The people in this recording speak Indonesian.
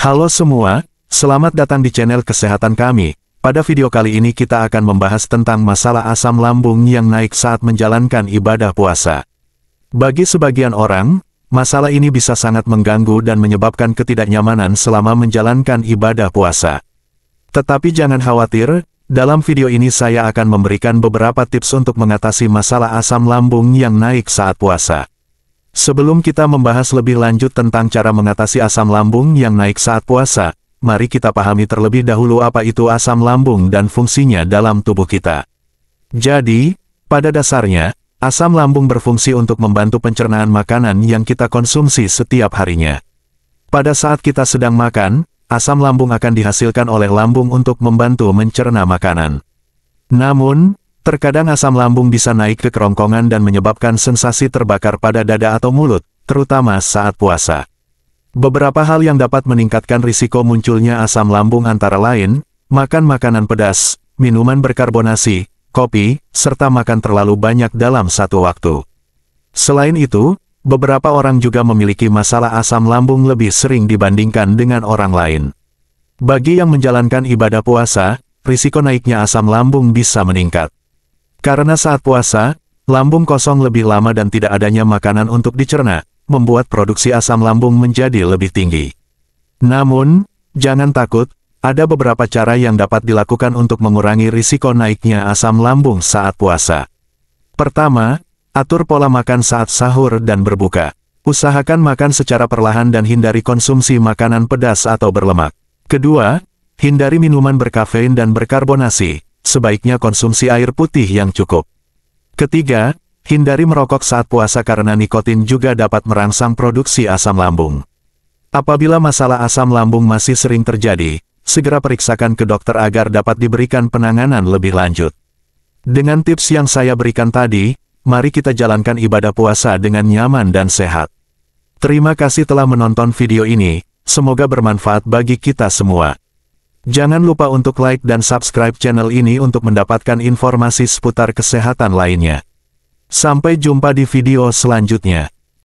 Halo semua, selamat datang di channel kesehatan kami. Pada video kali ini kita akan membahas tentang masalah asam lambung yang naik saat menjalankan ibadah puasa. Bagi sebagian orang, masalah ini bisa sangat mengganggu dan menyebabkan ketidaknyamanan selama menjalankan ibadah puasa. Tetapi jangan khawatir, dalam video ini saya akan memberikan beberapa tips untuk mengatasi masalah asam lambung yang naik saat puasa. Sebelum kita membahas lebih lanjut tentang cara mengatasi asam lambung yang naik saat puasa, mari kita pahami terlebih dahulu apa itu asam lambung dan fungsinya dalam tubuh kita. Jadi, pada dasarnya, asam lambung berfungsi untuk membantu pencernaan makanan yang kita konsumsi setiap harinya. Pada saat kita sedang makan, asam lambung akan dihasilkan oleh lambung untuk membantu mencerna makanan. Namun, Terkadang asam lambung bisa naik ke kerongkongan dan menyebabkan sensasi terbakar pada dada atau mulut, terutama saat puasa. Beberapa hal yang dapat meningkatkan risiko munculnya asam lambung antara lain, makan makanan pedas, minuman berkarbonasi, kopi, serta makan terlalu banyak dalam satu waktu. Selain itu, beberapa orang juga memiliki masalah asam lambung lebih sering dibandingkan dengan orang lain. Bagi yang menjalankan ibadah puasa, risiko naiknya asam lambung bisa meningkat. Karena saat puasa, lambung kosong lebih lama dan tidak adanya makanan untuk dicerna, membuat produksi asam lambung menjadi lebih tinggi. Namun, jangan takut, ada beberapa cara yang dapat dilakukan untuk mengurangi risiko naiknya asam lambung saat puasa. Pertama, atur pola makan saat sahur dan berbuka. Usahakan makan secara perlahan dan hindari konsumsi makanan pedas atau berlemak. Kedua, hindari minuman berkafein dan berkarbonasi, sebaiknya konsumsi air putih yang cukup. Ketiga, hindari merokok saat puasa karena nikotin juga dapat merangsang produksi asam lambung. Apabila masalah asam lambung masih sering terjadi, segera periksakan ke dokter agar dapat diberikan penanganan lebih lanjut. Dengan tips yang saya berikan tadi, mari kita jalankan ibadah puasa dengan nyaman dan sehat. Terima kasih telah menonton video ini, semoga bermanfaat bagi kita semua. Jangan lupa untuk like dan subscribe channel ini untuk mendapatkan informasi seputar kesehatan lainnya. Sampai jumpa di video selanjutnya.